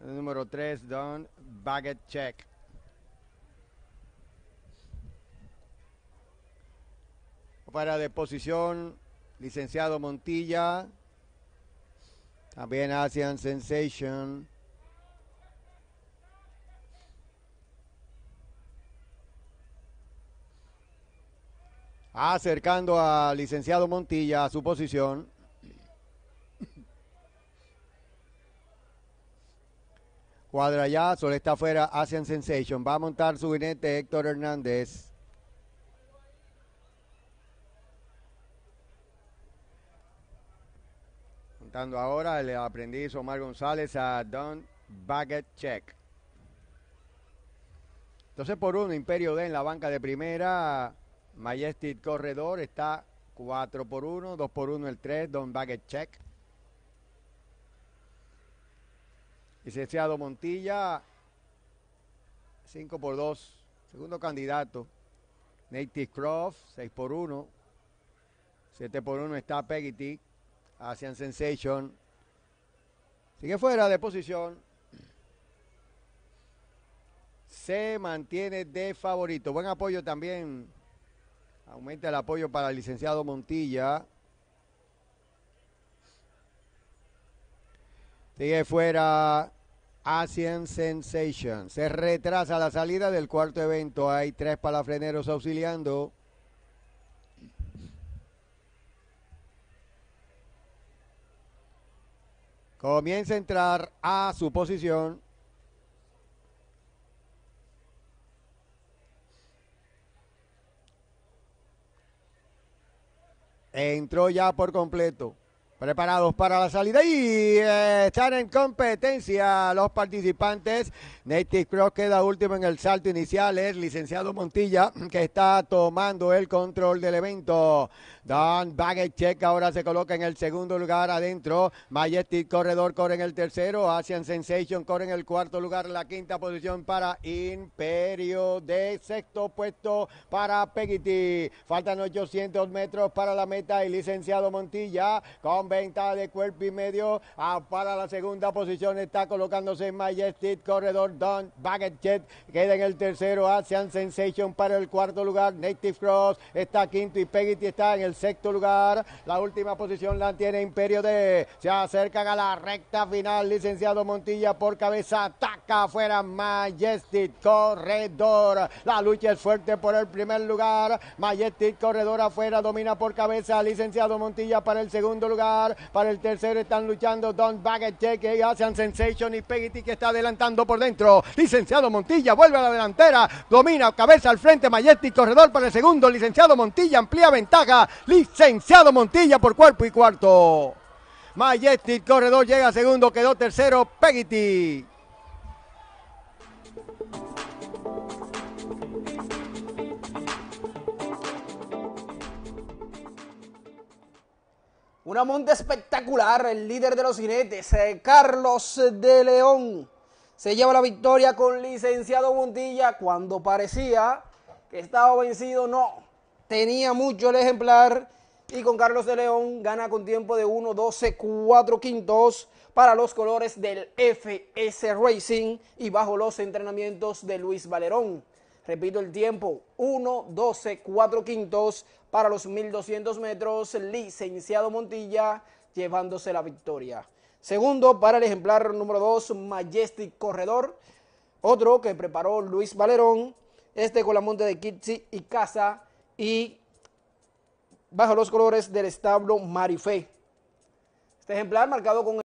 número 3, Don Baguette Check. Para de posición, licenciado Montilla. También Asian Sensation. Acercando al licenciado Montilla a su posición. Cuadra ya, solo está afuera, Asian Sensation. Va a montar su jinete Héctor Hernández. Montando ahora el aprendiz Omar González a Don Baggett Check. Entonces por uno, Imperio D en la banca de primera. Majestic Corredor está 4 por 1, 2 por 1 el 3, Don Baggett Check. Licenciado Montilla, 5 por 2. Segundo candidato, native Croft, 6 por 1. 7 por 1 está Peggy T, Asian Sensation. Sigue fuera de posición. Se mantiene de favorito. Buen apoyo también. Aumenta el apoyo para el licenciado Montilla. Sigue fuera Asian Sensation. Se retrasa la salida del cuarto evento. Hay tres palafreneros auxiliando. Comienza a entrar a su posición. Entró ya por completo preparados para la salida y eh, están en competencia los participantes. Native Cross queda último en el salto inicial, es licenciado Montilla que está tomando el control del evento. Don Baggett Check ahora se coloca en el segundo lugar adentro. Majestic Corredor corre en el tercero. Asian Sensation corre en el cuarto lugar. La quinta posición para Imperio. De sexto puesto para Peggy. Faltan 800 metros para la meta y licenciado Montilla con venta de cuerpo y medio. Ah, para la segunda posición está colocándose Majestic, Corredor Don, Baggett, Queda en el tercero Asian Sensation para el cuarto lugar. Native Cross está quinto y Peggy está en el sexto lugar. La última posición la tiene Imperio de Se acercan a la recta final, licenciado Montilla por cabeza. ¡Tac! acá afuera Majestic Corredor. La lucha es fuerte por el primer lugar. Majestic Corredor afuera domina por cabeza. Licenciado Montilla para el segundo lugar. Para el tercero están luchando Don Baggett Check y Sensation y Peggy que está adelantando por dentro. Licenciado Montilla vuelve a la delantera. Domina cabeza al frente Majestic Corredor para el segundo. Licenciado Montilla amplía ventaja. Licenciado Montilla por cuerpo y cuarto. Majestic Corredor llega segundo, quedó tercero Peggy. Una monta espectacular, el líder de los jinetes, eh, Carlos de León, se lleva la victoria con licenciado Montilla cuando parecía que estaba vencido, no, tenía mucho el ejemplar y con Carlos de León gana con tiempo de 12 4 quintos para los colores del FS Racing y bajo los entrenamientos de Luis Valerón. Repito el tiempo, 1, 12, 4 quintos para los 1200 metros. Licenciado Montilla llevándose la victoria. Segundo para el ejemplar número 2, Majestic Corredor. Otro que preparó Luis Valerón. Este con la monta de Kitsi y Casa. Y bajo los colores del establo Marife. Este ejemplar marcado con